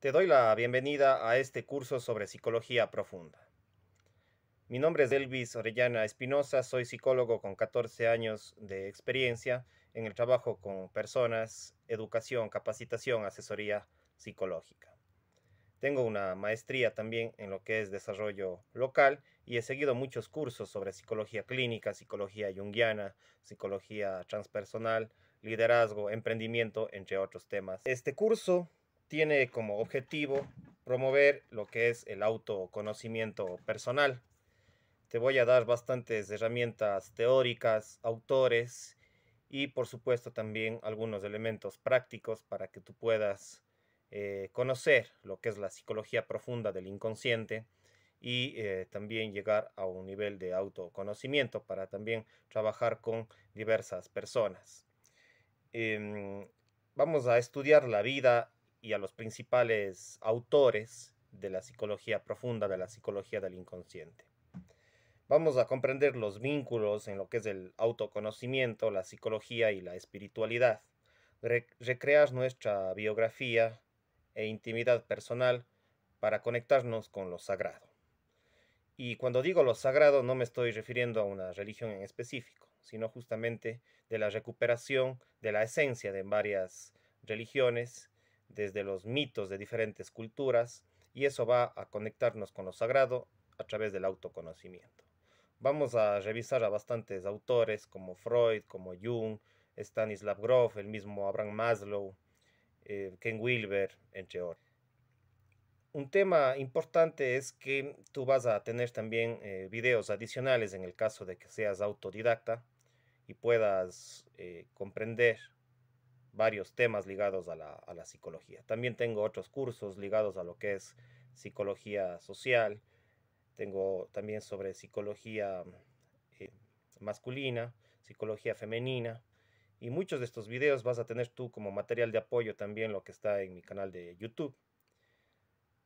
Te doy la bienvenida a este curso sobre psicología profunda. Mi nombre es Elvis Orellana Espinosa, soy psicólogo con 14 años de experiencia en el trabajo con personas, educación, capacitación, asesoría psicológica. Tengo una maestría también en lo que es desarrollo local y he seguido muchos cursos sobre psicología clínica, psicología junguiana, psicología transpersonal, liderazgo, emprendimiento, entre otros temas. Este curso tiene como objetivo promover lo que es el autoconocimiento personal. Te voy a dar bastantes herramientas teóricas, autores y por supuesto también algunos elementos prácticos para que tú puedas eh, conocer lo que es la psicología profunda del inconsciente y eh, también llegar a un nivel de autoconocimiento para también trabajar con diversas personas. Em, vamos a estudiar la vida y a los principales autores de la psicología profunda, de la psicología del inconsciente. Vamos a comprender los vínculos en lo que es el autoconocimiento, la psicología y la espiritualidad, recrear nuestra biografía e intimidad personal para conectarnos con lo sagrado. Y cuando digo lo sagrado no me estoy refiriendo a una religión en específico, sino justamente de la recuperación de la esencia de varias religiones desde los mitos de diferentes culturas y eso va a conectarnos con lo sagrado a través del autoconocimiento. Vamos a revisar a bastantes autores como Freud, como Jung, Stanislav Grof, el mismo Abraham Maslow, eh, Ken Wilber, entre otros. Un tema importante es que tú vas a tener también eh, videos adicionales en el caso de que seas autodidacta y puedas eh, comprender varios temas ligados a la, psicología. También tengo otros cursos ligados a lo que es psicología social, tengo también sobre psicología eh, masculina, psicología femenina, y muchos de estos videos vas a tener tú como material de apoyo también lo que está en mi canal de YouTube.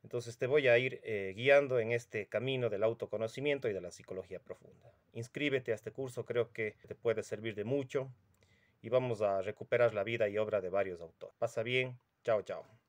Entonces te voy a ir eh, guiando en este camino del autoconocimiento y de la psicología profunda. Inscríbete a este curso, creo que te puede servir de mucho y vamos a recuperar la vida y obra de varios autores. Pasa bien, chao, chao.